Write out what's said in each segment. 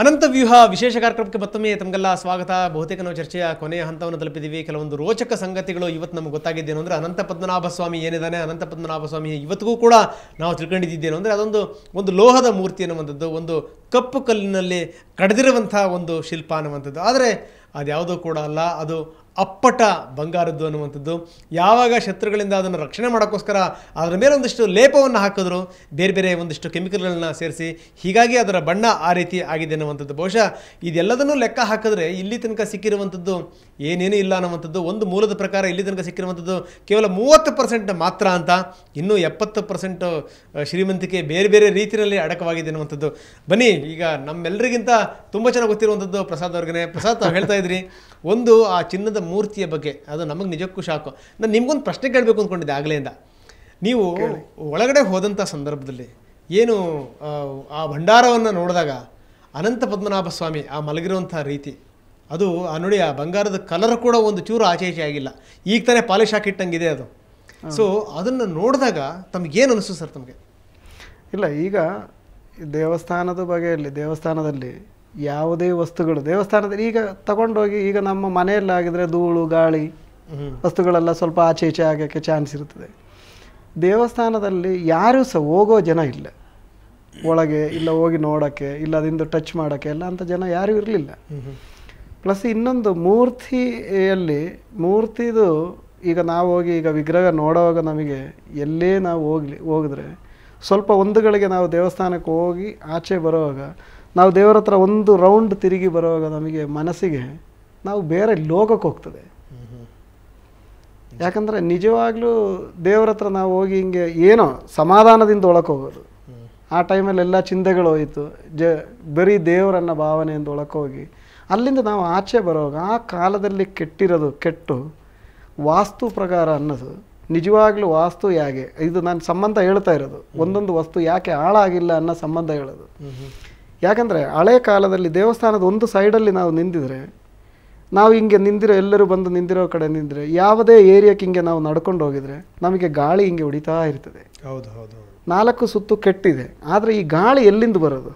ಅನಂತ ವ್ಯೂಹ ವಿಶೇಷ ಕಾರ್ಯಕ್ರಮಕ್ಕೆ ಮತ್ತೊಮ್ಮೆ ತಮಗೆಲ್ಲ ಸ್ವಾಗತ ಬಹುತೇಕ ನಾವು ಚರ್ಚೆಯ ಕೊನೆಯ ಹಂತವನ್ನು ತಲುಪಿದ್ದೀವಿ ಕೆಲವೊಂದು ರೋಚಕ ಸಂಗತಿಗಳು ಇವತ್ತು ನಮ್ಗೆ ಗೊತ್ತಾಗಿದ್ದೇನು ಅಂದರೆ ಅನಂತ ಪದ್ಮನಾಭ ಸ್ವಾಮಿ ಏನಿದ್ದಾನೆ ಅನಂತ ಪದ್ಮನಾಭ ಸ್ವಾಮಿ ಇವತ್ತಿಗೂ ಕೂಡ ನಾವು ತಿಳ್ಕೊಂಡಿದ್ದೇನು ಅಂದರೆ ಅದೊಂದು ಒಂದು ಲೋಹದ ಮೂರ್ತಿ ಅನ್ನುವಂಥದ್ದು ಒಂದು ಕಪ್ಪು ಕಲ್ಲಿನಲ್ಲಿ ಕಡಿದಿರುವಂಥ ಒಂದು ಶಿಲ್ಪ ಅನ್ನುವಂಥದ್ದು ಆದರೆ ಅದ್ಯಾವುದೂ ಕೂಡ ಅಲ್ಲ ಅದು ಅಪ್ಪಟ ಬಂಗಾರದ್ದು ಅನ್ನುವಂಥದ್ದು ಯಾವಾಗ ಶತ್ರುಗಳಿಂದ ಅದನ್ನು ರಕ್ಷಣೆ ಮಾಡೋಕ್ಕೋಸ್ಕರ ಅದರ ಮೇಲೆ ಒಂದಿಷ್ಟು ಲೇಪವನ್ನು ಹಾಕಿದ್ರು ಬೇರೆ ಬೇರೆ ಒಂದಿಷ್ಟು ಕೆಮಿಕಲ್ಗಳನ್ನ ಸೇರಿಸಿ ಹೀಗಾಗಿ ಅದರ ಬಣ್ಣ ಆ ರೀತಿ ಆಗಿದೆ ಅನ್ನುವಂಥದ್ದು ಬಹುಶಃ ಇದೆಲ್ಲದನ್ನೂ ಲೆಕ್ಕ ಹಾಕಿದ್ರೆ ಇಲ್ಲಿ ತನಕ ಸಿಕ್ಕಿರುವಂಥದ್ದು ಏನೇನೂ ಇಲ್ಲ ಅನ್ನುವಂಥದ್ದು ಒಂದು ಮೂಲದ ಪ್ರಕಾರ ಇಲ್ಲಿ ತನಕ ಸಿಕ್ಕಿರುವಂಥದ್ದು ಕೇವಲ ಮೂವತ್ತು ಪರ್ಸೆಂಟ್ ಮಾತ್ರ ಅಂತ ಇನ್ನೂ ಎಪ್ಪತ್ತು ಪರ್ಸೆಂಟ್ ಶ್ರೀಮಂತಿಕೆ ಬೇರೆ ಬೇರೆ ರೀತಿಯಲ್ಲಿ ಅಡಕವಾಗಿದೆ ಅನ್ನುವಂಥದ್ದು ಬನ್ನಿ ಈಗ ನಮ್ಮೆಲ್ಲರಿಗಿಂತ ತುಂಬ ಚೆನ್ನಾಗಿ ಗೊತ್ತಿರುವಂಥದ್ದು ಪ್ರಸಾದ್ ಅವ್ರಿಗೆ ಪ್ರಸಾದ್ ಹೇಳ್ತಾ ಇದ್ರಿ ಒಂದು ಆ ಚಿನ್ನದ ಮೂರ್ತಿಯ ಬಗ್ಗೆ ಅದು ನಮಗೆ ನಿಜಕ್ಕೂ ಶಾಕು ನಾನು ನಿಮ್ಗೊಂದು ಪ್ರಶ್ನೆ ಕೇಳಬೇಕು ಅಂದ್ಕೊಂಡಿದ್ದೆ ಆಗಲೇಂದ ನೀವು ಒಳಗಡೆ ಹೋದಂಥ ಸಂದರ್ಭದಲ್ಲಿ ಏನು ಆ ಭಂಡಾರವನ್ನು ನೋಡಿದಾಗ ಅನಂತ ಪದ್ಮನಾಭ ಸ್ವಾಮಿ ಆ ಮಲಗಿರುವಂಥ ರೀತಿ ಅದು ಆ ನೋಡಿ ಆ ಬಂಗಾರದ ಕಲರ್ ಕೂಡ ಒಂದು ಚೂರು ಆಚೆ ಈಚೆ ಆಗಿಲ್ಲ ಈಗ ತಾನೇ ಪಾಲಿಶ್ ಹಾಕಿಟ್ಟಂಗಿದೆ ಅದು ಸೊ ಅದನ್ನು ನೋಡಿದಾಗ ತಮಗೇನು ಅನಿಸ್ತು ಸರ್ ತಮಗೆ ಇಲ್ಲ ಈಗ ದೇವಸ್ಥಾನದ ಬಗೆಯಲ್ಲಿ ದೇವಸ್ಥಾನದಲ್ಲಿ ಯಾವುದೇ ವಸ್ತುಗಳು ದೇವಸ್ಥಾನದಲ್ಲಿ ಈಗ ತಗೊಂಡೋಗಿ ಈಗ ನಮ್ಮ ಮನೆಯಲ್ಲಾಗಿದ್ರೆ ಧೂಳು ಗಾಳಿ ವಸ್ತುಗಳೆಲ್ಲ ಸ್ವಲ್ಪ ಆಚೆ ಈಚೆ ಆಗೋಕ್ಕೆ ಚಾನ್ಸ್ ಇರ್ತದೆ ದೇವಸ್ಥಾನದಲ್ಲಿ ಯಾರೂ ಸಹ ಹೋಗೋ ಜನ ಇಲ್ಲ ಒಳಗೆ ಇಲ್ಲ ಹೋಗಿ ನೋಡೋಕ್ಕೆ ಇಲ್ಲ ಅದಿಂದ ಟಚ್ ಮಾಡೋಕ್ಕೆ ಎಲ್ಲ ಅಂತ ಜನ ಯಾರೂ ಇರಲಿಲ್ಲ ಪ್ಲಸ್ ಇನ್ನೊಂದು ಮೂರ್ತಿಯಲ್ಲಿ ಮೂರ್ತಿದು ಈಗ ನಾವು ಹೋಗಿ ಈಗ ವಿಗ್ರಹ ನೋಡೋವಾಗ ನಮಗೆ ಎಲ್ಲೇ ನಾವು ಹೋಗ್ಲಿ ಹೋಗಿದ್ರೆ ಸ್ವಲ್ಪ ಒಂದುಗಳಿಗೆ ನಾವು ದೇವಸ್ಥಾನಕ್ಕೆ ಹೋಗಿ ಆಚೆ ಬರುವಾಗ ನಾವು ದೇವರ ಹತ್ರ ಒಂದು ರೌಂಡ್ ತಿರುಗಿ ಬರುವಾಗ ನಮಗೆ ಮನಸ್ಸಿಗೆ ನಾವು ಬೇರೆ ಲೋಕಕ್ಕೆ ಹೋಗ್ತದೆ ಯಾಕಂದರೆ ನಿಜವಾಗ್ಲೂ ದೇವ್ರ ಹತ್ರ ನಾವು ಹೋಗಿ ಹಿಂಗೆ ಏನೋ ಸಮಾಧಾನದಿಂದ ಒಳಕ್ಕೆ ಹೋಗೋದು ಆ ಟೈಮಲ್ಲಿ ಎಲ್ಲ ಚಿಂತೆಗಳು ಹೋಯಿತು ಜ ಬರೀ ದೇವರನ್ನ ಭಾವನೆಯಿಂದ ಒಳಕ್ಕೆ ಹೋಗಿ ಅಲ್ಲಿಂದ ನಾವು ಆಚೆ ಬರೋವಾಗ ಆ ಕಾಲದಲ್ಲಿ ಕೆಟ್ಟಿರೋದು ಕೆಟ್ಟು ವಾಸ್ತು ಪ್ರಕಾರ ಅನ್ನೋದು ನಿಜವಾಗ್ಲೂ ವಾಸ್ತು ಯಾಕೆ ಇದು ನಾನು ಸಂಬಂಧ ಹೇಳ್ತಾ ಇರೋದು ಒಂದೊಂದು ವಸ್ತು ಯಾಕೆ ಹಾಳಾಗಿಲ್ಲ ಅನ್ನೋ ಸಂಬಂಧ ಹೇಳೋದು ಯಾಕಂದರೆ ಹಳೆ ಕಾಲದಲ್ಲಿ ದೇವಸ್ಥಾನದ ಒಂದು ಸೈಡಲ್ಲಿ ನಾವು ನಿಂತಿದ್ರೆ ನಾವು ಹಿಂಗೆ ನಿಂದಿರೋ ಎಲ್ಲರೂ ಬಂದು ನಿಂದಿರೋ ಕಡೆ ನಿಂದರೆ ಯಾವುದೇ ಏರಿಯಾಕ್ಕೆ ಹಿಂಗೆ ನಾವು ನಡ್ಕೊಂಡು ಹೋಗಿದರೆ ನಮಗೆ ಗಾಳಿ ಹಿಂಗೆ ಹೊಡಿತಾ ಇರ್ತದೆ ಹೌದು ಹೌದು ನಾಲ್ಕು ಸುತ್ತು ಕೆಟ್ಟಿದೆ ಆದರೆ ಈ ಗಾಳಿ ಎಲ್ಲಿಂದ ಬರೋದು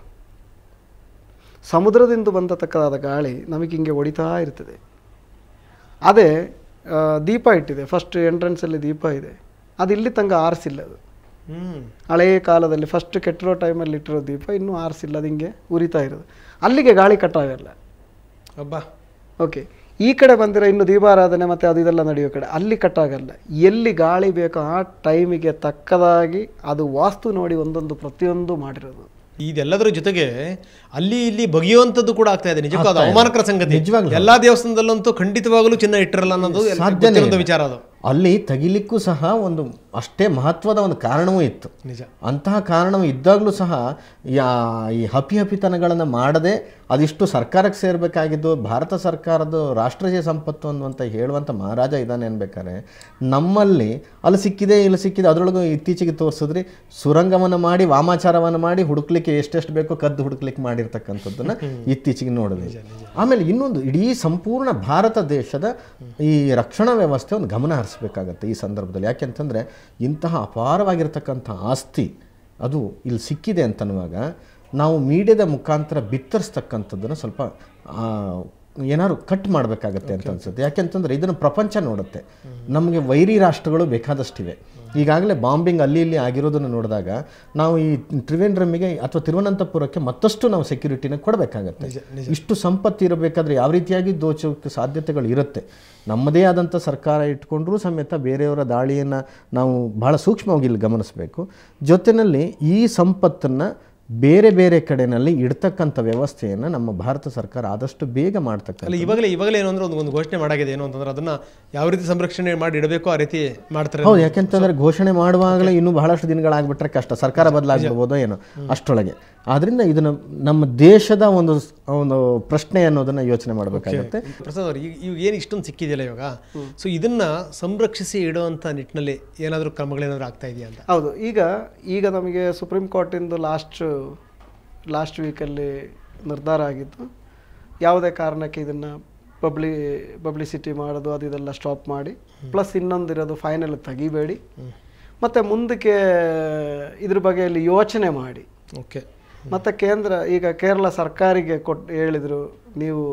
ಸಮುದ್ರದಿಂದ ಬಂದತಕ್ಕದಾದ ಗಾಳಿ ನಮಗೆ ಹಿಂಗೆ ಹೊಡಿತಾ ಇರ್ತದೆ ಅದೇ ದೀಪ ಇಟ್ಟಿದೆ ಫಸ್ಟ್ ಎಂಟ್ರೆನ್ಸಲ್ಲಿ ದೀಪ ಇದೆ ಅದು ಇಲ್ಲಿ ತಂಗ ಆರಿಸಿಲ್ಲ ಅದು ಹಳೆಯ ಕಾಲದಲ್ಲಿ ಫಸ್ಟ್ ಕೆಟ್ಟಿರೋ ಟೈಮಲ್ಲಿ ಇಟ್ಟಿರೋ ದೀಪ ಇನ್ನೂ ಆರಿಸಿಲ್ಲ ಅದು ಹಿಂಗೆ ಉರಿತಾ ಇರೋದು ಅಲ್ಲಿಗೆ ಗಾಳಿ ಕಟ್ಟಾಗಲ್ಲ ಅಬ್ಬಾ ಓಕೆ ಈ ಕಡೆ ಬಂದಿರೋ ಇನ್ನು ದೀಪಾರಾಧನೆ ಮತ್ತು ಅದು ಇದೆಲ್ಲ ನಡೆಯೋ ಕಡೆ ಅಲ್ಲಿ ಕಟ್ಟಾಗಲ್ಲ ಎಲ್ಲಿ ಗಾಳಿ ಬೇಕೋ ಆ ಟೈಮಿಗೆ ತಕ್ಕದಾಗಿ ಅದು ವಾಸ್ತು ನೋಡಿ ಒಂದೊಂದು ಪ್ರತಿಯೊಂದು ಮಾಡಿರೋದು ಇದೆಲ್ಲದರ ಜೊತೆಗೆ ಅಲ್ಲಿ ಇಲ್ಲಿ ಬಗೆಯುವಂಥದ್ದು ಕೂಡ ಆಗ್ತಾ ಇದೆ ನಿಜಕ್ಕೂ ಅದು ಅವಮಾನಕರ ಸಂಗತಿ ಎಲ್ಲ ದೇವಸ್ಥಾನದಲ್ಲಂತೂ ಖಂಡಿತವಾಗಲೂ ಚಿನ್ನ ಇಟ್ಟಿರಲ್ಲ ಅನ್ನೋದು ವಿಚಾರ ಅದು ಅಲ್ಲಿ ತೆಗಿಲಿಕ್ಕೂ ಸಹ ಒಂದು ಅಷ್ಟೇ ಮಹತ್ವದ ಒಂದು ಕಾರಣವೂ ಇತ್ತು ನಿಜ ಅಂತಹ ಕಾರಣವೂ ಇದ್ದಾಗಲೂ ಸಹ ಯಾ ಈ ಹಪಿ ಹಪಿತನಗಳನ್ನು ಮಾಡದೆ ಅದಿಷ್ಟು ಸರ್ಕಾರಕ್ಕೆ ಸೇರಬೇಕಾಗಿದ್ದು ಭಾರತ ಸರ್ಕಾರದ ರಾಷ್ಟ್ರೀಯ ಸಂಪತ್ತು ಅನ್ನುವಂಥ ಹೇಳುವಂಥ ಮಹಾರಾಜ ಇದ್ದಾನೆ ಅನ್ಬೇಕಾದ್ರೆ ನಮ್ಮಲ್ಲಿ ಅಲ್ಲಿ ಸಿಕ್ಕಿದೆ ಇಲ್ಲಿ ಸಿಕ್ಕಿದೆ ಅದರೊಳಗೆ ಇತ್ತೀಚೆಗೆ ತೋರಿಸಿದ್ರಿ ಸುರಂಗವನ್ನು ಮಾಡಿ ವಾಮಾಚಾರವನ್ನು ಮಾಡಿ ಹುಡುಕ್ಲಿಕ್ಕೆ ಎಷ್ಟೆಷ್ಟು ಬೇಕೋ ಕದ್ದು ಹುಡುಕ್ಲಿಕ್ಕೆ ಮಾಡಿರ್ತಕ್ಕಂಥದ್ದನ್ನು ಇತ್ತೀಚೆಗೆ ನೋಡಿದೆ ಆಮೇಲೆ ಇನ್ನೊಂದು ಇಡೀ ಸಂಪೂರ್ಣ ಭಾರತ ದೇಶದ ಈ ರಕ್ಷಣಾ ವ್ಯವಸ್ಥೆ ಒಂದು ಗಮನ ಗಮನಿಸಬೇಕಾಗತ್ತೆ ಈ ಸಂದರ್ಭದಲ್ಲಿ ಯಾಕೆಂತಂದರೆ ಇಂತಹ ಅಪಾರವಾಗಿರ್ತಕ್ಕಂಥ ಆಸ್ತಿ ಅದು ಇಲ್ಲಿ ಸಿಕ್ಕಿದೆ ಅಂತನ್ನುವಾಗ ನಾವು ಮೀಡಿಯಾದ ಮುಖಾಂತರ ಬಿತ್ತರಿಸ್ತಕ್ಕಂಥದ್ದನ್ನು ಸ್ವಲ್ಪ ಏನಾದ್ರು ಕಟ್ ಮಾಡಬೇಕಾಗತ್ತೆ ಅಂತ ಅನ್ಸುತ್ತೆ ಯಾಕೆಂತಂದರೆ ಇದನ್ನು ಪ್ರಪಂಚ ನೋಡುತ್ತೆ ನಮಗೆ ವೈರಿ ರಾಷ್ಟ್ರಗಳು ಬೇಕಾದಷ್ಟಿವೆ ಈಗಾಗಲೇ ಬಾಂಬಿಂಗ್ ಅಲ್ಲಿ ಇಲ್ಲಿ ಆಗಿರೋದನ್ನು ನೋಡಿದಾಗ ನಾವು ಈ ತ್ರಿವೇಂದ್ರಮಿಗೆ ಅಥವಾ ತಿರುವನಂತಪುರಕ್ಕೆ ಮತ್ತಷ್ಟು ನಾವು ಸೆಕ್ಯೂರಿಟಿನ ಕೊಡಬೇಕಾಗತ್ತೆ ಇಷ್ಟು ಸಂಪತ್ತು ಇರಬೇಕಾದ್ರೆ ಯಾವ ರೀತಿಯಾಗಿ ದೋಚೋಕ್ಕೆ ಸಾಧ್ಯತೆಗಳು ಇರುತ್ತೆ ನಮ್ಮದೇ ಆದಂಥ ಸರ್ಕಾರ ಇಟ್ಕೊಂಡ್ರೂ ಸಮೇತ ಬೇರೆಯವರ ದಾಳಿಯನ್ನು ನಾವು ಬಹಳ ಸೂಕ್ಷ್ಮವಾಗಿ ಇಲ್ಲಿ ಗಮನಿಸಬೇಕು ಜೊತೆಯಲ್ಲಿ ಈ ಸಂಪತ್ತನ್ನು ಬೇರೆ ಬೇರೆ ಕಡೆನಲ್ಲಿ ಇಡ್ತಕ್ಕಂಥ ವ್ಯವಸ್ಥೆಯನ್ನು ನಮ್ಮ ಭಾರತ ಸರ್ಕಾರ ಆದಷ್ಟು ಬೇಗ ಮಾಡ್ತಕ್ಕಂಥ ಇವಾಗಲೇ ಇವಾಗಲೇ ಏನು ಒಂದು ಘೋಷಣೆ ಮಾಡಾಗಿದೆ ಏನು ಅಂತಂದ್ರೆ ಅದನ್ನ ಯಾವ ರೀತಿ ಸಂರಕ್ಷಣೆ ಮಾಡಿ ಇಡಬೇಕು ಆ ರೀತಿ ಮಾಡ್ತಾರೆ ಹೌದು ಯಾಕೆಂತಂದ್ರೆ ಘೋಷಣೆ ಮಾಡುವಾಗಲೇ ಇನ್ನೂ ಬಹಳಷ್ಟು ದಿನಗಳಾಗ್ಬಿಟ್ರೆ ಕಷ್ಟ ಸರ್ಕಾರ ಬದಲಾಗಿರ್ಬೋದು ಏನೋ ಅಷ್ಟೊಳಗೆ ಆದ್ರಿಂದ ಇದನ್ನು ನಮ್ಮ ದೇಶದ ಒಂದು ಒಂದು ಪ್ರಶ್ನೆ ಅನ್ನೋದನ್ನ ಯೋಚನೆ ಮಾಡಬೇಕಾಗುತ್ತೆ ಪ್ರಸಾದ್ ಅವ್ರು ಈಗ ಇವಾಗ ಏನು ಇಷ್ಟೊಂದು ಸಿಕ್ಕಿದೆಯಲ್ಲ ಇವಾಗ ಸೊ ಇದನ್ನ ಸಂರಕ್ಷಿಸಿ ಇಡುವಂಥ ನಿಟ್ಟಿನಲ್ಲಿ ಏನಾದರೂ ಕ್ರಮಗಳೇನಾದ್ರೂ ಆಗ್ತಾ ಇದೆಯಾ ಅಂತ ಹೌದು ಈಗ ಈಗ ನಮಗೆ ಸುಪ್ರೀಂ ಕೋರ್ಟಿಂದು ಲಾಸ್ಟ್ ಲಾಸ್ಟ್ ವೀಕಲ್ಲಿ ನಿರ್ಧಾರ ಆಗಿತ್ತು ಯಾವುದೇ ಕಾರಣಕ್ಕೆ ಇದನ್ನು ಪಬ್ಲಿ ಪಬ್ಲಿಸಿಟಿ ಮಾಡೋದು ಅದು ಇದೆಲ್ಲ ಸ್ಟಾಪ್ ಮಾಡಿ ಪ್ಲಸ್ ಇನ್ನೊಂದಿರೋದು ಫೈನಲ್ ತೆಗಿಬೇಡಿ ಮತ್ತು ಮುಂದಕ್ಕೆ ಇದ್ರ ಬಗ್ಗೆಯಲ್ಲಿ ಯೋಚನೆ ಮಾಡಿ ಓಕೆ ಮತ್ತು ಕೇಂದ್ರ ಈಗ ಕೇರಳ ಸರ್ಕಾರಿಗೆ ಕೊಟ್ಟು ಹೇಳಿದರು ನೀವು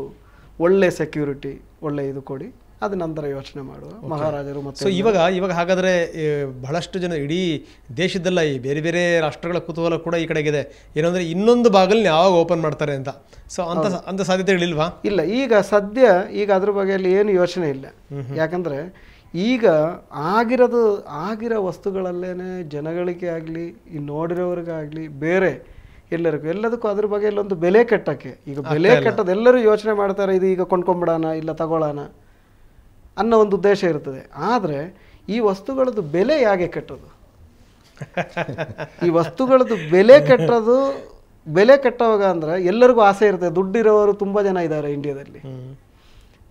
ಒಳ್ಳೆ ಸೆಕ್ಯೂರಿಟಿ ಒಳ್ಳೆ ಇದು ಕೊಡಿ ಅದು ನಂತರ ಯೋಚನೆ ಮಾಡುವ ಮಹಾರಾಜರು ಮತ್ತು ಸೊ ಇವಾಗ ಇವಾಗ ಹಾಗಾದರೆ ಬಹಳಷ್ಟು ಜನ ಇಡೀ ದೇಶದಲ್ಲ ಈ ಬೇರೆ ಬೇರೆ ರಾಷ್ಟ್ರಗಳ ಕುತೂಹಲ ಕೂಡ ಈ ಕಡೆಗಿದೆ ಏನಂದರೆ ಇನ್ನೊಂದು ಭಾಗಲ್ಲಿ ಯಾವಾಗ ಓಪನ್ ಮಾಡ್ತಾರೆ ಅಂತ ಸೊ ಅಂತ ಅಂತ ಸಾಧ್ಯತೆಗಳಿಲ್ವಾ ಇಲ್ಲ ಈಗ ಸದ್ಯ ಈಗ ಅದ್ರ ಬಗ್ಗೆಯಲ್ಲಿ ಏನು ಯೋಚನೆ ಇಲ್ಲ ಯಾಕಂದರೆ ಈಗ ಆಗಿರೋದು ಆಗಿರೋ ವಸ್ತುಗಳಲ್ಲೇ ಜನಗಳಿಗೆ ಆಗಲಿ ಈ ನೋಡಿರೋರಿಗಾಗಲಿ ಬೇರೆ ಎಲ್ಲರಿಗೂ ಎಲ್ಲದಕ್ಕೂ ಅದ್ರ ಬಗ್ಗೆ ಇಲ್ಲೊಂದು ಬೆಲೆ ಕಟ್ಟಕ್ಕೆ ಈಗ ಬೆಲೆ ಕಟ್ಟೋದು ಎಲ್ಲರೂ ಯೋಚನೆ ಮಾಡ್ತಾರೆ ಇದು ಈಗ ಕೊಂಡ್ಕೊಂಬಿಡೋಣ ಇಲ್ಲ ತಗೊಳ್ಳೋಣ ಅನ್ನೋ ಒಂದು ಉದ್ದೇಶ ಇರ್ತದೆ ಆದರೆ ಈ ವಸ್ತುಗಳದ್ದು ಬೆಲೆ ಹೇಗೆ ಕಟ್ಟೋದು ಈ ವಸ್ತುಗಳದ್ದು ಬೆಲೆ ಕಟ್ಟೋದು ಬೆಲೆ ಕಟ್ಟೋವಾಗ ಅಂದರೆ ಎಲ್ಲರಿಗೂ ಆಸೆ ಇರ್ತದೆ ದುಡ್ಡಿರೋರು ತುಂಬ ಜನ ಇದ್ದಾರೆ ಇಂಡಿಯಾದಲ್ಲಿ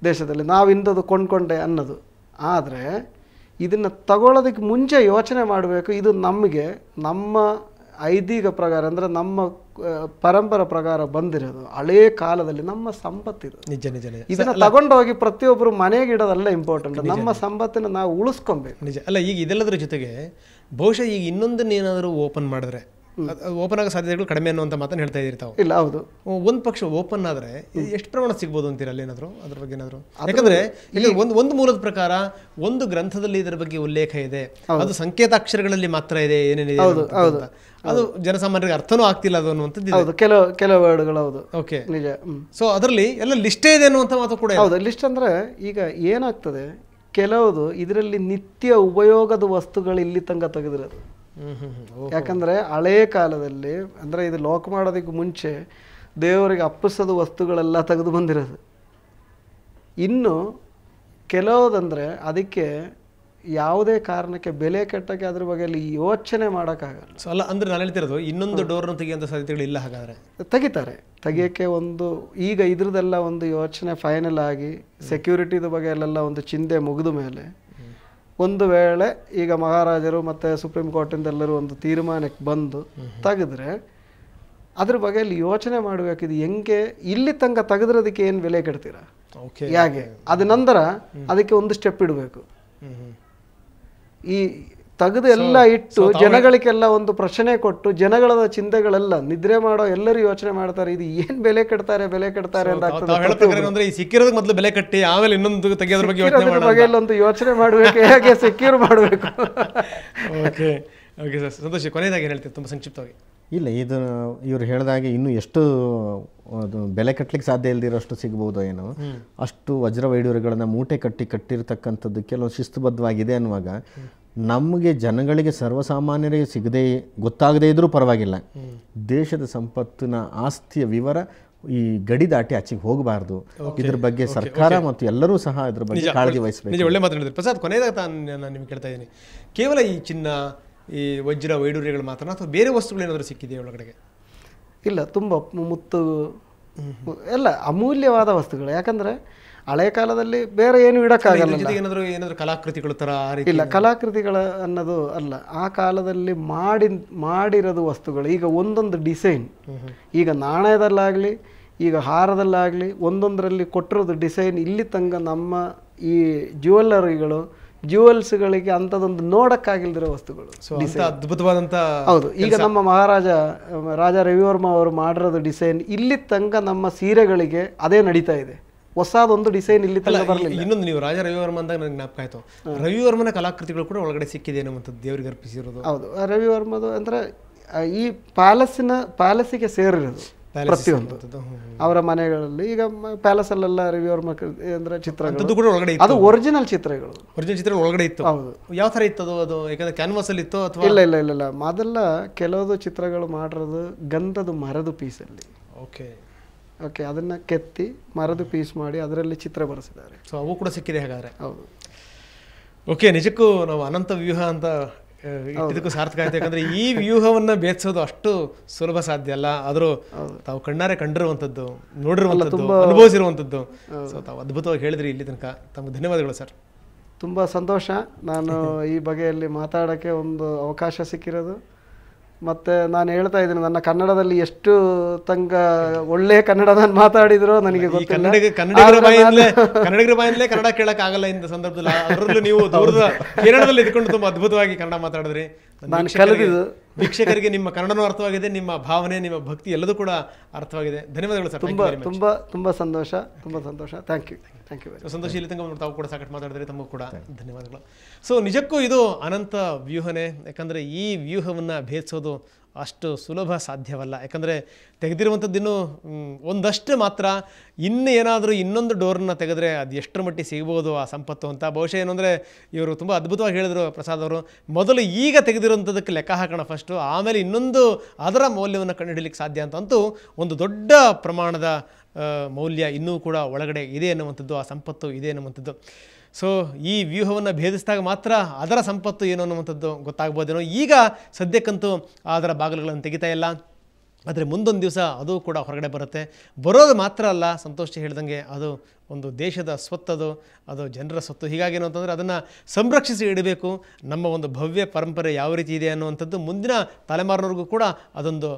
ದೇಶದಲ್ಲಿ ನಾವು ಇಂಥದ್ದು ಕೊಂಡ್ಕೊಂಡೆ ಅನ್ನೋದು ಆದರೆ ಇದನ್ನು ತಗೊಳ್ಳೋದಕ್ಕೆ ಮುಂಚೆ ಯೋಚನೆ ಮಾಡಬೇಕು ಇದು ನಮಗೆ ನಮ್ಮ ಐದೀಗ ಪ್ರಕಾರ ಅಂದ್ರೆ ನಮ್ಮ ಪರಂಪರೆ ಪ್ರಕಾರ ಬಂದಿರೋದು ಹಳೇ ಕಾಲದಲ್ಲಿ ನಮ್ಮ ಸಂಪತ್ತಿದು ನಿಜ ನಿಜ ಇದನ್ನ ತಗೊಂಡೋಗಿ ಪ್ರತಿಯೊಬ್ಬರು ಮನೆಗೆ ಇಡೋದಲ್ಲ ಇಂಪಾರ್ಟೆಂಟ್ ನಮ್ಮ ಸಂಪತ್ತಿನ ನಾವು ಉಳಿಸ್ಕೊಬೇಕು ನಿಜ ಅಲ್ಲ ಈಗ ಇದೆಲ್ಲದರ ಜೊತೆಗೆ ಬಹುಶಃ ಈಗ ಇನ್ನೊಂದನ್ನ ಏನಾದರೂ ಓಪನ್ ಮಾಡಿದ್ರೆ ಓಪನ್ ಆಗೋ ಸಾಧ್ಯತೆಗಳು ಕಡಿಮೆ ಅನ್ನುವಂಥ ಮಾತನ್ನು ಹೇಳ್ತಾ ಇದ್ದೀರಿ ತಾವು ಇಲ್ಲ ಹೌದು ಒಂದು ಪಕ್ಷ ಓಪನ್ ಆದರೆ ಎಷ್ಟು ಪ್ರಮಾಣ ಸಿಗ್ಬೋದು ಅಂತೀರ ಅಲ್ಲಿ ಏನಾದರೂ ಅದ್ರ ಬಗ್ಗೆ ಏನಾದರೂ ಯಾಕಂದರೆ ಇಲ್ಲಿ ಒಂದು ಒಂದು ಮೂಲದ ಪ್ರಕಾರ ಒಂದು ಗ್ರಂಥದಲ್ಲಿ ಇದರ ಬಗ್ಗೆ ಉಲ್ಲೇಖ ಇದೆ ಅದು ಸಂಕೇತಾಕ್ಷರಗಳಲ್ಲಿ ಮಾತ್ರ ಇದೆ ಏನೇನಿದೆ ಹೌದು ಅದು ಜನಸಾಮಾನ್ಯರಿಗೆ ಅರ್ಥನೂ ಆಗ್ತಿಲ್ಲ ಅದು ಅನ್ನುವಂಥದ್ದು ಹೌದು ಕೆಲವು ಕೆಲವು ವರ್ಡ್ಗಳು ಹೌದು ಓಕೆ ನಿಜ ಸೊ ಅದರಲ್ಲಿ ಎಲ್ಲ ಲಿಸ್ಟೇ ಇದೆ ಅನ್ನುವಂಥ ಮಾತು ಕೂಡ ಹೌದು ಲಿಸ್ಟ್ ಅಂದರೆ ಈಗ ಏನಾಗ್ತದೆ ಕೆಲವುದು ಇದರಲ್ಲಿ ನಿತ್ಯ ಉಪಯೋಗದ ವಸ್ತುಗಳು ಇಲ್ಲಿ ತಂಗ ತೆಗೆದಿರೋದು ಯಾಕಂದರೆ ಹಳೇ ಕಾಲದಲ್ಲಿ ಅಂದರೆ ಇದು ಲೋಕ ಮಾಡೋದಕ್ಕೆ ಮುಂಚೆ ದೇವರಿಗೆ ಅಪ್ಪಿಸೋದು ವಸ್ತುಗಳೆಲ್ಲ ತೆಗೆದು ಬಂದಿರೋದು ಇನ್ನು ಕೆಲವುದಂದರೆ ಅದಕ್ಕೆ ಯಾವುದೇ ಕಾರಣಕ್ಕೆ ಬೆಲೆ ಕೆಟ್ಟಕ್ಕೆ ಅದ್ರ ಬಗ್ಗೆ ಯೋಚನೆ ಮಾಡೋಕ್ಕಾಗಲ್ಲ ಸೊ ಅಲ್ಲ ಅಂದರೆ ನಾನು ಹೇಳ್ತಿರೋದು ಇನ್ನೊಂದು ಡೋರ್ನ ತೆಗೆಯುವಂಥ ಸಾಧ್ಯತೆಗಳು ಇಲ್ಲ ಹಾಗಾದರೆ ತೆಗಿತಾರೆ ತೆಗಿಯೋಕ್ಕೆ ಒಂದು ಈಗ ಇದ್ರದ್ದೆಲ್ಲ ಒಂದು ಯೋಚನೆ ಫೈನಲ್ ಆಗಿ ಸೆಕ್ಯೂರಿಟಿದ ಬಗ್ಗೆ ಅಲ್ಲೆಲ್ಲ ಒಂದು ಚಿಂತೆ ಮುಗಿದ ಮೇಲೆ ಒಂದು ವೇಳೆ ಈಗ ಮಹಾರಾಜರು ಮತ್ತು ಸುಪ್ರೀಂ ಎಲ್ಲರೂ ಒಂದು ತೀರ್ಮಾನಕ್ಕೆ ಬಂದು ತೆಗೆದ್ರೆ ಅದ್ರ ಬಗ್ಗೆ ಇಲ್ಲಿ ಯೋಚನೆ ಮಾಡಬೇಕಿದೆ ಹೆಂಗೆ ಇಲ್ಲಿ ತನಕ ಅದಕ್ಕೆ ಏನು ಬೆಲೆ ಕೆಡ್ತೀರಾ ಯಾಕೆ ಅದ ನಂತರ ಅದಕ್ಕೆ ಒಂದು ಸ್ಟೆಪ್ ಇಡಬೇಕು ಈ ತೆಗೆದು ಎಲ್ಲ ಇಟ್ಟು ಜನಗಳಿಗೆಲ್ಲ ಒಂದು ಪ್ರಶ್ನೆ ಕೊಟ್ಟು ಜನಗಳ ಚಿಂತೆಗಳೆಲ್ಲ ನಿದ್ರೆ ಮಾಡೋ ಎಲ್ಲರೂ ಯೋಚನೆ ಮಾಡ್ತಾರೆ ಇದು ಏನ್ ಬೆಲೆ ಕಟ್ತಾರೆ ಬೆಲೆ ಕಟ್ತಾರೆ ಅಂತ ಆಗ್ತದೆ ಈ ಸಿಕ್ಕಿರೋದಕ್ಕೆ ಮೊದಲು ಬೆಲೆ ಕಟ್ಟಿ ಆಮೇಲೆ ಇನ್ನೊಂದು ತೆಗೆಯೋದ್ರ ಬಗ್ಗೆ ಯೋಚನೆ ಒಂದು ಯೋಚನೆ ಮಾಡಬೇಕು ಹೇಗೆ ಸೆಕ್ಯೂರ್ ಮಾಡಬೇಕು ಓಕೆ ಓಕೆ ಸರ್ ಸಂತೋಷ್ ಕೊನೆಯದಾಗಿ ಹೇಳ್ತೀವಿ ತುಂಬ ಸಂಕ್ಷಿಪ್ತವಾಗಿ ಇಲ್ಲ ಇದು ಇವ್ರು ಹೇಳಿದಾಗೆ ಇನ್ನು ಎಷ್ಟು ಅದು ಬೆಲೆ ಕಟ್ಟಲಿಕ್ಕೆ ಸಾಧ್ಯ ಇಲ್ದಿರೋಷ್ಟು ಸಿಗ್ಬೋದು ಏನೋ ಅಷ್ಟು ವಜ್ರ ವೈಡೂರುಗಳನ್ನು ಮೂಟೆ ಕಟ್ಟಿ ಕಟ್ಟಿರ್ತಕ್ಕಂಥದ್ದು ಕೆಲವು ಶಿಸ್ತುಬದ್ಧವಾಗಿದೆ ಅನ್ನುವಾಗ ನಮಗೆ ಜನಗಳಿಗೆ ಸರ್ವಸಾಮಾನ್ಯರಿಗೆ ಸಿಗದೇ ಗೊತ್ತಾಗದೇ ಇದ್ರೂ ಪರವಾಗಿಲ್ಲ ದೇಶದ ಸಂಪತ್ತಿನ ಆಸ್ತಿಯ ವಿವರ ಈ ಗಡಿ ದಾಟಿ ಆಚೆಗೆ ಹೋಗಬಾರ್ದು ಇದ್ರ ಬಗ್ಗೆ ಸರ್ಕಾರ ಮತ್ತು ಎಲ್ಲರೂ ಸಹ ಇದ್ರ ಬಗ್ಗೆ ಕಾಳಜಿ ವಹಿಸಬೇಕು ಒಳ್ಳೆ ಮಾತನಾಡಿದ್ರೆ ಪ್ರಸಾದ್ ಕೊನೆಯದಾಗ ನಾನು ನಿಮ್ಗೆ ಕೇಳ್ತಾ ಇದ್ದೀನಿ ಕೇವಲ ಈ ಚಿನ್ನ ಈ ವಜ್ರ ವೈಡೂರ್ಯಗಳು ಮಾತ್ರ ಅಥವಾ ಬೇರೆ ವಸ್ತುಗಳು ಏನಾದರೂ ಸಿಕ್ಕಿದೆಯಾ ಒಳಗಡೆಗೆ ಇಲ್ಲ ತುಂಬ ಮುತ್ತು ಎಲ್ಲ ಅಮೂಲ್ಯವಾದ ವಸ್ತುಗಳು ಯಾಕಂದರೆ ಹಳೆ ಕಾಲದಲ್ಲಿ ಬೇರೆ ಏನು ಇಡಕ್ಕಾಗಲ್ಲ ಕಲಾಕೃತಿಗಳ ಕಲಾಕೃತಿಗಳು ಥರ ಇಲ್ಲ ಕಲಾಕೃತಿಗಳ ಅನ್ನೋದು ಅಲ್ಲ ಆ ಕಾಲದಲ್ಲಿ ಮಾಡಿ ಮಾಡಿರೋದು ವಸ್ತುಗಳು ಈಗ ಒಂದೊಂದು ಡಿಸೈನ್ ಈಗ ನಾಣ್ಯದಲ್ಲಾಗಲಿ ಈಗ ಹಾರದಲ್ಲಾಗಲಿ ಒಂದೊಂದರಲ್ಲಿ ಕೊಟ್ಟಿರೋದು ಡಿಸೈನ್ ಇಲ್ಲಿ ತಂಗ ನಮ್ಮ ಈ ಜ್ಯುವೆಲ್ಲರಿಗಳು ಜ್ಯುವೆಲ್ಸ್ಗಳಿಗೆ ಅಂಥದ್ದೊಂದು ನೋಡಕ್ಕಾಗಿಲ್ದಿರೋ ವಸ್ತುಗಳು ಅದ್ಭುತವಾದಂಥ ಹೌದು ಈಗ ನಮ್ಮ ಮಹಾರಾಜ ರಾಜ ರವಿವರ್ಮ ಅವರು ಮಾಡಿರೋದು ಡಿಸೈನ್ ಇಲ್ಲಿ ತಂಗ ನಮ್ಮ ಸೀರೆಗಳಿಗೆ ಅದೇ ನಡೀತಾ ಇದೆ ಹೊಸದೊಂದು ಡಿಸೈನ್ ಇಲ್ಲಿ ಬರಲಿಲ್ಲ ಇನ್ನೊಂದು ನೀವು ರಾಜ ರವಿವರ್ಮ ಅಂದಾಗ ನನಗೆ ಜ್ಞಾಪಕ ಆಯಿತು ರವಿವರ್ಮನ ಕಲಾಕೃತಿಗಳು ಕೂಡ ಒಳಗಡೆ ಸಿಕ್ಕಿದೆ ಅನ್ನುವಂಥದ್ದು ದೇವರಿಗೆ ಅರ್ಪಿಸಿರೋದು ಹೌದು ರವಿವರ್ಮದು ಅಂದರೆ ಈ ಪ್ಯಾಲೇಸಿನ ಪ್ಯಾಲೇಸಿಗೆ ಸೇರಿರೋದು ಪ್ರತಿಯೊಂದು ಅವರ ಮನೆಗಳಲ್ಲಿ ಈಗ ಪ್ಯಾಲೇಸ್ ಅಲ್ಲೆಲ್ಲ ರಿವ್ಯೂರ್ ಅಂದ್ರೆ ಚಿತ್ರಗಳು ಕೂಡ ಒಳಗಡೆ ಅದು ಒರಿಜಿನಲ್ ಚಿತ್ರಗಳು ಒರಿಜಿನಲ್ ಚಿತ್ರ ಒಳಗಡೆ ಇತ್ತು ಹೌದು ಯಾವ ಥರ ಇತ್ತು ಅದು ಅದು ಯಾಕಂದ್ರೆ ಕ್ಯಾನ್ವಾಸ್ ಅಲ್ಲಿ ಇತ್ತು ಅಥವಾ ಇಲ್ಲ ಇಲ್ಲ ಇಲ್ಲ ಇಲ್ಲ ಮೊದಲ ಕೆಲವೊಂದು ಚಿತ್ರಗಳು ಮಾಡಿರೋದು ಗಂಧದ ಮರದ ಪೀಸಲ್ಲಿ ಓಕೆ ಓಕೆ ಅದನ್ನು ಕೆತ್ತಿ ಮರದ ಪೀಸ್ ಮಾಡಿ ಅದರಲ್ಲಿ ಚಿತ್ರ ಬರೆಸಿದ್ದಾರೆ ಸೊ ಅವು ಕೂಡ ಸಿಕ್ಕಿದೆ ಹಾಗಾದರೆ ಹೌದು ಓಕೆ ನಿಜಕ್ಕೂ ನಾವು ಅನಂತ ವ್ಯೂಹ ಅಂತ ಇದಕ್ಕೂ ಸಾರ್ಥಕ ಆಯ್ತು ಯಾಕಂದ್ರೆ ಈ ವ್ಯೂಹವನ್ನು ಬೇಯಿಸೋದು ಅಷ್ಟು ಸುಲಭ ಸಾಧ್ಯ ಅಲ್ಲ ಆದರೂ ತಾವು ಕಣ್ಣಾರೆ ಕಂಡಿರುವಂಥದ್ದು ನೋಡಿರುವಂಥದ್ದು ಅನುಭವಿಸಿರುವಂಥದ್ದು ಸೊ ತಾವು ಅದ್ಭುತವಾಗಿ ಹೇಳಿದ್ರಿ ಇಲ್ಲಿ ತನಕ ತಮ್ಮ ಧನ್ಯವಾದಗಳು ಸರ್ ತುಂಬ ಸಂತೋಷ ನಾನು ಈ ಬಗೆಯಲ್ಲಿ ಮಾತಾಡೋಕ್ಕೆ ಒಂದು ಅವಕಾಶ ಸಿಕ್ಕಿರೋದು ಮತ್ತು ನಾನು ಹೇಳ್ತಾ ಇದ್ದೀನಿ ನನ್ನ ಕನ್ನಡದಲ್ಲಿ ಎಷ್ಟು ತಂಗ ಒಳ್ಳೆ ಕನ್ನಡ ಮಾತಾಡಿದ್ರು ನನಗೆ ಗೊತ್ತಿಲ್ಲ ಕನ್ನಡಿಗರ ಬಾಯಿಂದಲೇ ಕನ್ನಡ ಕೇಳೋಕ್ಕಾಗಲ್ಲ ಇಂದ ಸಂದರ್ಭದಲ್ಲಿ ಅದರಲ್ಲೂ ನೀವು ದೂರದ ಕೇರಳದಲ್ಲಿ ಇದ್ಕೊಂಡು ತುಂಬ ಅದ್ಭುತವಾಗಿ ಕನ್ನಡ ಮಾತಾಡಿದ್ರಿ ನಾನು ಕಲಿದಿದ್ದು ವೀಕ್ಷಕರಿಗೆ ನಿಮ್ಮ ಕನ್ನಡನೂ ಅರ್ಥವಾಗಿದೆ ನಿಮ್ಮ ಭಾವನೆ ನಿಮ್ಮ ಭಕ್ತಿ ಎಲ್ಲದೂ ಕೂಡ ಅರ್ಥವಾಗಿದೆ ಧನ್ಯವಾದಗಳು ಸರ್ ತುಂಬ ತುಂಬ ತುಂಬ ಸಂತೋಷ ತುಂಬ ಸಂತೋಷ thank you thank you so ಸಂತೋಷ ಇಲ್ಲಿ ತನಕ ತಾವು ಕೂಡ ಸಾಕಷ್ಟು ಮಾತಾಡಿದ್ರೆ ತಮಗೂ ಕೂಡ ಧನ್ಯವಾದಗಳು ಸೊ ನಿಜಕ್ಕೂ ಇದು ಅನಂತ ವ್ಯೂಹನೇ ಯಾಕಂದರೆ ಈ ವ್ಯೂಹವನ್ನು ಭೇದಿಸೋದು ಅಷ್ಟು ಸುಲಭ ಸಾಧ್ಯವಲ್ಲ ಯಾಕಂದರೆ ತೆಗೆದಿರುವಂಥದ್ದು ಒಂದಷ್ಟು ಮಾತ್ರ ಇನ್ನು ಏನಾದರೂ ಇನ್ನೊಂದು ಡೋರನ್ನ ತೆಗೆದ್ರೆ ಅದು ಎಷ್ಟರ ಮಟ್ಟಿಗೆ ಸಿಗ್ಬೋದು ಆ ಸಂಪತ್ತು ಅಂತ ಬಹುಶಃ ಏನು ಅಂದರೆ ಇವರು ತುಂಬ ಅದ್ಭುತವಾಗಿ ಹೇಳಿದರು ಪ್ರಸಾದ್ ಅವರು ಮೊದಲು ಈಗ ತೆಗೆದಿರುವಂಥದ್ದಕ್ಕೆ ಲೆಕ್ಕ ಹಾಕೋಣ ಫಸ್ಟು ಆಮೇಲೆ ಇನ್ನೊಂದು ಅದರ ಮೌಲ್ಯವನ್ನು ಕಂಡುಹಿಡಲಿಕ್ಕೆ ಸಾಧ್ಯ ಅಂತಂತೂ ಒಂದು ದೊಡ್ಡ ಪ್ರಮಾಣದ ಮೌಲ್ಯ ಇನ್ನೂ ಕೂಡ ಒಳಗಡೆ ಇದೆ ಎನ್ನುವಂಥದ್ದು ಆ ಸಂಪತ್ತು ಇದೆ ಎನ್ನುವಂಥದ್ದು ಸೊ ಈ ವ್ಯೂಹವನ್ನು ಭೇದಿಸಿದಾಗ ಮಾತ್ರ ಅದರ ಸಂಪತ್ತು ಏನು ಅನ್ನುವಂಥದ್ದು ಗೊತ್ತಾಗ್ಬೋದೇನೋ ಈಗ ಸದ್ಯಕ್ಕಂತೂ ಅದರ ಬಾಗಿಲುಗಳನ್ನು ತೆಗಿತಾ ಇಲ್ಲ ಆದರೆ ಮುಂದೊಂದು ದಿವಸ ಅದು ಕೂಡ ಹೊರಗಡೆ ಬರುತ್ತೆ ಬರೋದು ಮಾತ್ರ ಅಲ್ಲ ಸಂತೋಷ ಹೇಳ್ದಂಗೆ ಅದು ಒಂದು ದೇಶದ ಸ್ವತ್ತದು ಅದು ಜನರ ಸ್ವತ್ತು ಏನು ಅಂತಂದರೆ ಅದನ್ನು ಸಂರಕ್ಷಿಸಿ ಇಡಬೇಕು ನಮ್ಮ ಒಂದು ಭವ್ಯ ಪರಂಪರೆ ಯಾವ ರೀತಿ ಇದೆ ಅನ್ನುವಂಥದ್ದು ಮುಂದಿನ ತಲೆಮಾರಿನವ್ರಿಗೂ ಕೂಡ ಅದೊಂದು